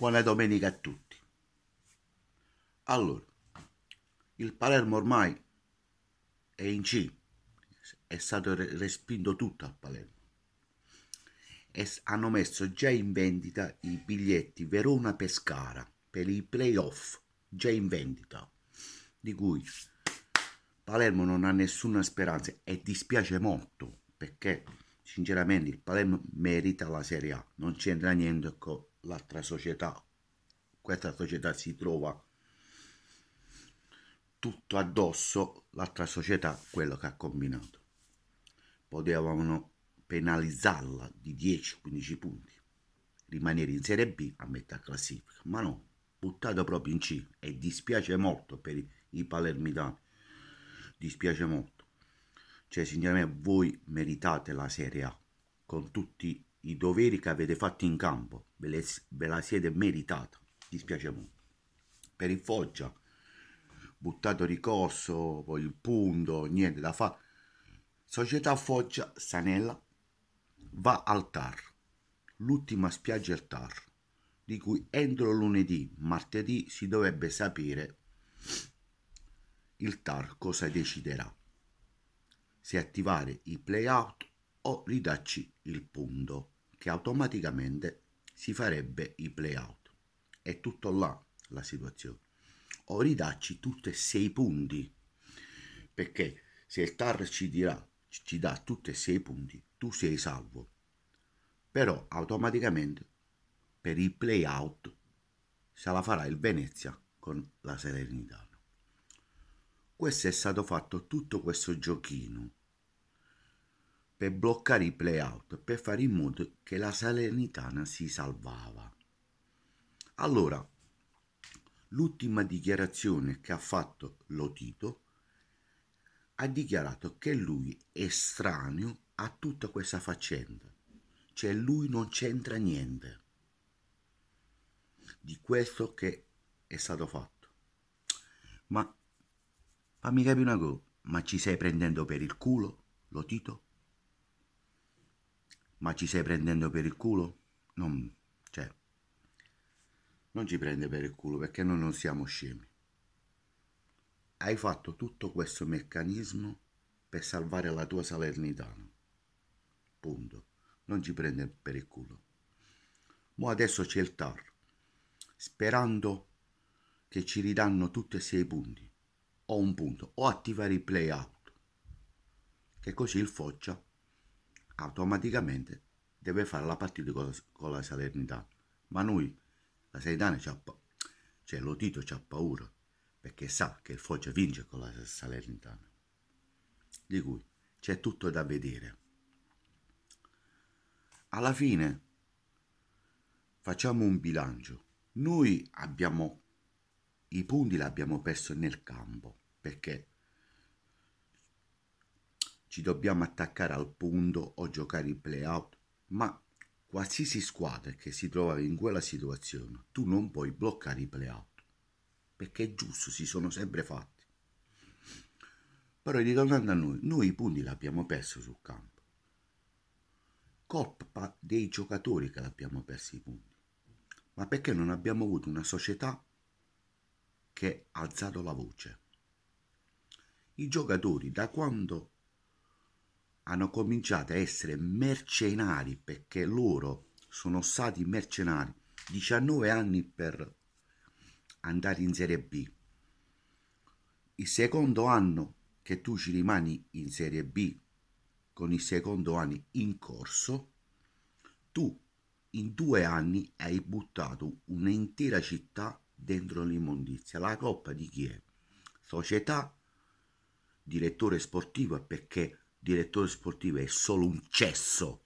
Buona domenica a tutti. Allora, il Palermo ormai è in C, è stato respinto tutto al Palermo. E hanno messo già in vendita i biglietti Verona-Pescara per i playoff, già in vendita, di cui Palermo non ha nessuna speranza e dispiace molto perché sinceramente il Palermo merita la Serie A, non c'entra niente con l'altra società. Questa società si trova tutto addosso l'altra società quello che ha combinato. Potevano penalizzarla di 10-15 punti, rimanere in Serie B a metà classifica, ma no, buttato proprio in C e dispiace molto per i, palermitani, dispiace molto. Cioè, signore, voi meritate la Serie A con tutti i i doveri che avete fatto in campo, ve, le, ve la siete meritata, dispiace molto. Per il Foggia, buttato ricorso, poi il punto, niente da fare. Società Foggia Sanella va al TAR, l'ultima spiaggia il TAR, di cui entro lunedì, martedì si dovrebbe sapere il TAR cosa deciderà, se attivare i playout o ridarci il punto che automaticamente si farebbe i playout. È tutto là la situazione. O ridacci tutte e sei punti, perché se il TAR ci dirà, ci dà tutte e sei punti, tu sei salvo. Però automaticamente per i playout se la farà il Venezia con la Serenità. Questo è stato fatto tutto questo giochino per bloccare i playout, per fare in modo che la Salernitana si salvava. Allora, l'ultima dichiarazione che ha fatto Lotito ha dichiarato che lui è estraneo a tutta questa faccenda, cioè lui non c'entra niente di questo che è stato fatto. Ma fammi capire una cosa, ma ci stai prendendo per il culo, Lotito? Ma ci stai prendendo per il culo? Non, cioè, non ci prende per il culo perché noi non siamo scemi. Hai fatto tutto questo meccanismo per salvare la tua Salernitana. Punto. Non ci prende per il culo. Mo adesso c'è il TAR, sperando che ci ridanno tutti e sei i punti, o un punto, o attivare i play out, che così il Foggia automaticamente deve fare la partita con la, con la Salernitana. Ma noi, la Salernitana, c'ha, cioè lo Tito ha paura, perché sa che il Foggia vince con la Salernitana. Di cui c'è tutto da vedere. Alla fine facciamo un bilancio. Noi abbiamo i punti li abbiamo persi nel campo perché ci dobbiamo attaccare al punto o giocare i playout, ma qualsiasi squadra che si trovava in quella situazione, tu non puoi bloccare i playout, perché è giusto, si sono sempre fatti. Però ritornando a noi, noi i punti li abbiamo persi sul campo. Colpa dei giocatori che l'abbiamo perso i punti. Ma perché non abbiamo avuto una società che ha alzato la voce? I giocatori da quando hanno cominciato a essere mercenari perché loro sono stati mercenari 19 anni per andare in Serie B il secondo anno che tu ci rimani in Serie B con il secondo anno in corso tu in due anni hai buttato un'intera città dentro l'immondizia la coppa di chi è? società direttore sportivo perché direttore sportivo è solo un cesso.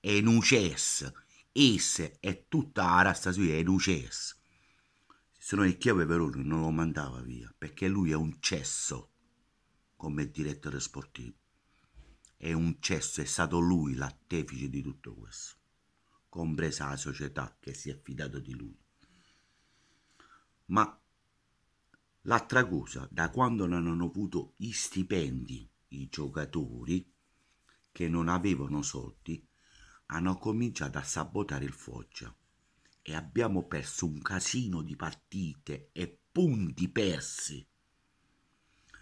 È in un cesso. Esse è tutta la razza sua, è in un cesso. Se no il Chiave per lui, non lo mandava via, perché lui è un cesso come direttore sportivo. È un cesso, è stato lui l'artefice di tutto questo, compresa la società che si è fidata di lui. Ma l'altra cosa, da quando non hanno avuto gli stipendi i giocatori che non avevano soldi hanno cominciato a sabotare il Foggia e abbiamo perso un casino di partite e punti persi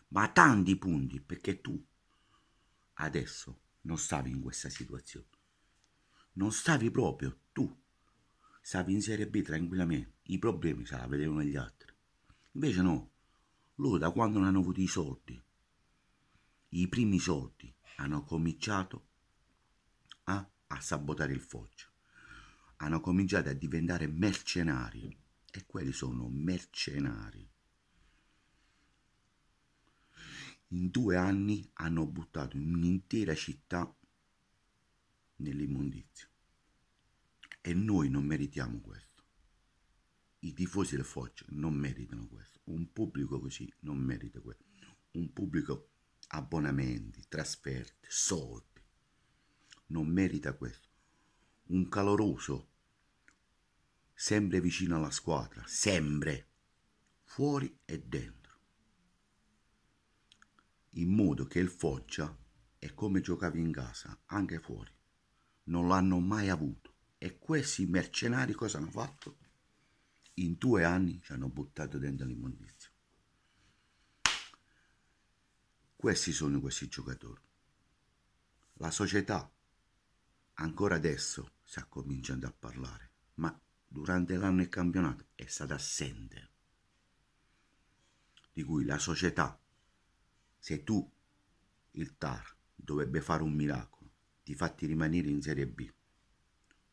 ma tanti punti perché tu adesso non stavi in questa situazione non stavi proprio tu stavi in Serie B tranquillamente i problemi se la vedevano gli altri invece no loro da quando non hanno avuto i soldi i primi soldi hanno cominciato a, a sabotare il foggio, hanno cominciato a diventare mercenari e quelli sono mercenari. In due anni hanno buttato un'intera città nell'immondizia e noi non meritiamo questo. I tifosi del Foch non meritano questo, un pubblico così non merita questo, un pubblico abbonamenti, trasferte, soldi. Non merita questo. Un caloroso, sempre vicino alla squadra, sempre, fuori e dentro. In modo che il Foggia è come giocavi in casa, anche fuori. Non l'hanno mai avuto. E questi mercenari cosa hanno fatto? In due anni ci hanno buttato dentro l'immondizia. Questi sono questi giocatori. La società ancora adesso sta cominciando a parlare, ma durante l'anno e campionato è stata assente. Di cui la società, se tu, il TAR, dovrebbe fare un miracolo, ti fatti rimanere in Serie B,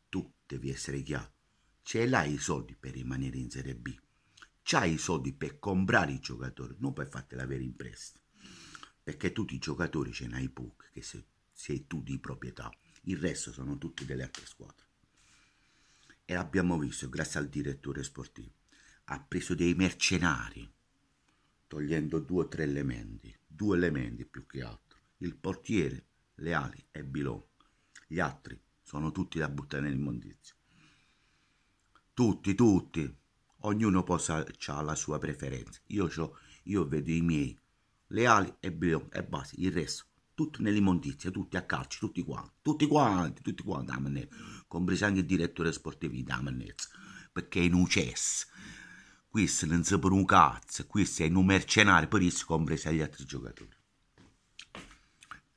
tu devi essere chiaro, ce l'hai i soldi per rimanere in Serie B, c'hai i soldi per comprare i giocatori, non per fartela avere in prestito perché tutti i giocatori ce n'hai pochi, che se, sei tu di proprietà, il resto sono tutti delle altre squadre. E abbiamo visto, grazie al direttore sportivo, ha preso dei mercenari, togliendo due o tre elementi, due elementi più che altro, il portiere, le ali e Bilon. Gli altri sono tutti da buttare nell'immondizia. Tutti, tutti, ognuno ha la sua preferenza. Io, io vedo i miei le ali e brio e basi, il resto tutto nell'immondizia, tutti a calci, tutti quanti, tutti quanti, tutti quanti, amen, compresi anche il direttore sportivo, amen, perché è in un questo non si per un cazzo, questo è in un mercenario, per questo compresi gli altri giocatori.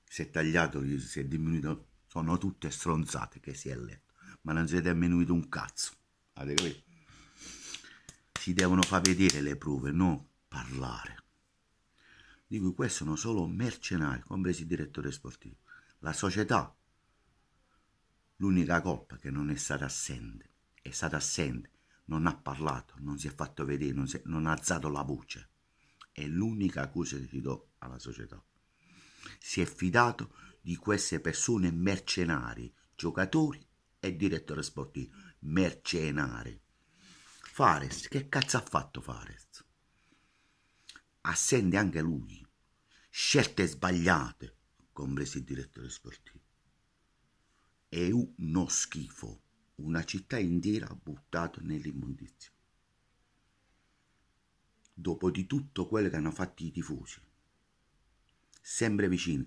Si è tagliato, si è diminuito, sono tutte stronzate che si è letto, ma non si è diminuito un cazzo, avete capito? Si devono far vedere le prove, non parlare di cui questi sono solo mercenari, compresi il direttore sportivo. La società, l'unica colpa che non è stata assente, è stata assente, non ha parlato, non si è fatto vedere, non, è, non ha alzato la voce. È l'unica accusa che ti do alla società. Si è fidato di queste persone mercenari, giocatori e direttore sportivo, mercenari. Fares, che cazzo ha fatto Fares? Assente anche lui, scelte sbagliate, comprese il direttore sportivo. È uno schifo, una città intera buttata nell'immondizia. Dopo di tutto quello che hanno fatto i tifosi, sempre vicino,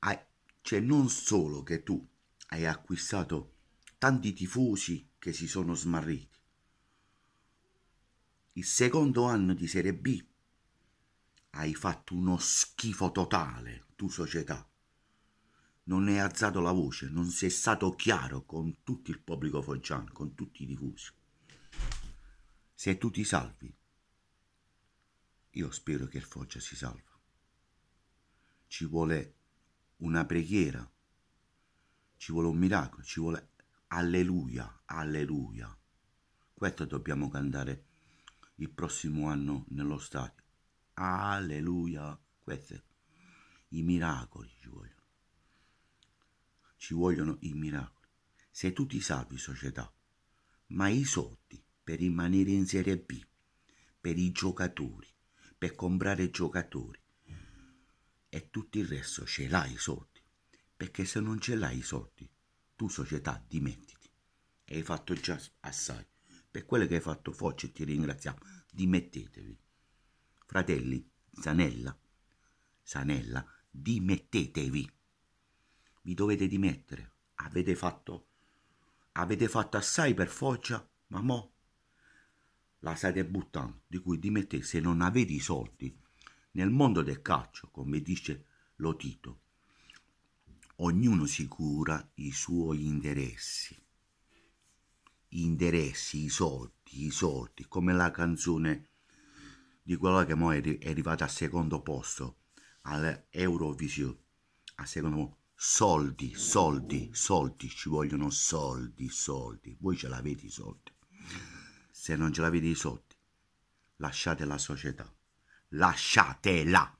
hai, cioè non solo che tu hai acquistato tanti tifosi che si sono smarriti, il secondo anno di Serie B hai fatto uno schifo totale, tu società. Non hai alzato la voce, non sei stato chiaro con tutto il pubblico foggiano, con tutti i diffusi. Se tu ti salvi, io spero che il Foggia si salva. Ci vuole una preghiera, ci vuole un miracolo, ci vuole alleluia, alleluia. Questo dobbiamo cantare il prossimo anno nello stadio. Alleluia. Questi i miracoli ci vogliono. Ci vogliono i miracoli. Se tu ti salvi società, ma i soldi per rimanere in Serie B, per i giocatori, per comprare giocatori e tutto il resto ce l'hai i soldi. Perché se non ce l'hai i soldi, tu società dimettiti. hai fatto già assai. Per quello che hai fatto, Focci, ti ringraziamo. Dimettetevi. Fratelli, Sanella, Sanella, dimettetevi. Vi dovete dimettere. Avete fatto, avete fatto assai per Foggia, ma mo la state buttando, di cui dimettete se non avete i soldi. Nel mondo del calcio, come dice Lotito, ognuno si cura i suoi interessi. Interessi, i soldi, i soldi, come la canzone di quello che mo è, è arrivato al secondo posto all'Eurovision. Al secondo posto. Soldi, soldi, soldi, ci vogliono soldi, soldi. Voi ce l'avete i soldi. Se non ce l'avete i soldi, lasciate la società. Lasciatela.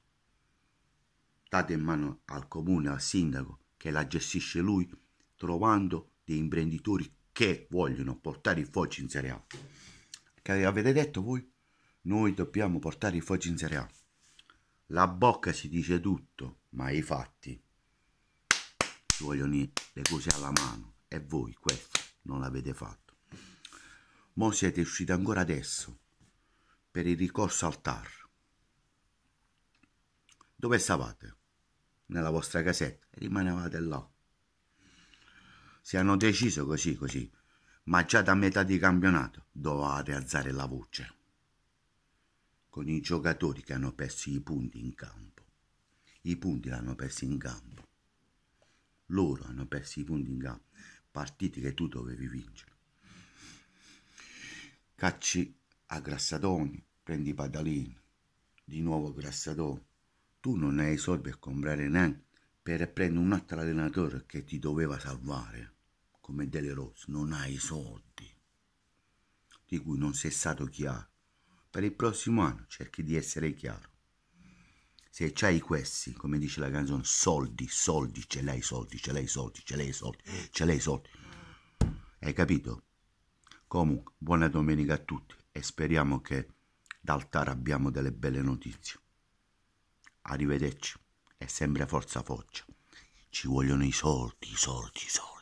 Date in mano al comune, al sindaco che la gestisce lui, trovando dei imprenditori che vogliono portare i Foggia in Serie A. Che avete detto voi? Noi dobbiamo portare i Foggi in Serie A. La bocca si dice tutto, ma i fatti ci vogliono le cose alla mano e voi questo non l'avete fatto. Mo siete usciti ancora adesso per il ricorso al TAR. Dove stavate? Nella vostra casetta, rimanevate là. Si hanno deciso così, così, ma già da metà di campionato dovevate alzare la voce con i giocatori che hanno perso i punti in campo. I punti l'hanno persi in campo. Loro hanno perso i punti in campo. Partiti che tu dovevi vincere. Cacci a grassatoni, prendi padalini, di nuovo grassatoni. Tu non hai soldi per comprare neanche per prendere un altro allenatore che ti doveva salvare, come Dele Rose. Non hai soldi, di cui non sei stato chiaro per il prossimo anno cerchi di essere chiaro. Se c'hai questi, come dice la canzone, soldi, soldi, ce l'hai soldi, ce l'hai soldi, ce l'hai soldi, ce l'hai soldi. Hai capito? Comunque, buona domenica a tutti e speriamo che dal abbiamo delle belle notizie. Arrivederci e sempre forza foccia. Ci vogliono i soldi, i soldi, i soldi.